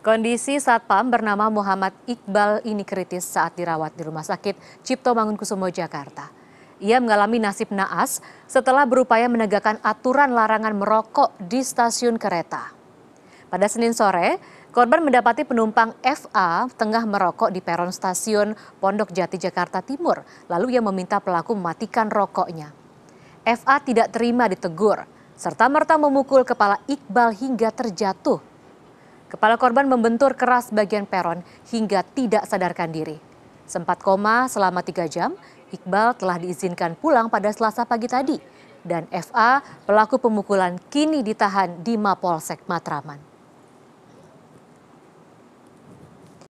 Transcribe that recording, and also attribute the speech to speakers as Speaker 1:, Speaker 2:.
Speaker 1: Kondisi satpam bernama Muhammad Iqbal ini kritis saat dirawat di Rumah Sakit Cipto Mangunkusumo, Jakarta. Ia mengalami nasib naas setelah berupaya menegakkan aturan larangan merokok di stasiun kereta. Pada Senin sore, korban mendapati penumpang FA tengah merokok di peron stasiun Pondok Jati, Jakarta Timur. Lalu ia meminta pelaku mematikan rokoknya. FA tidak terima ditegur, serta merta memukul kepala Iqbal hingga terjatuh Kepala korban membentur keras bagian peron hingga tidak sadarkan diri. Sempat koma selama tiga jam, Iqbal telah diizinkan pulang pada selasa pagi tadi. Dan FA, pelaku pemukulan, kini ditahan di Mapolsek Matraman.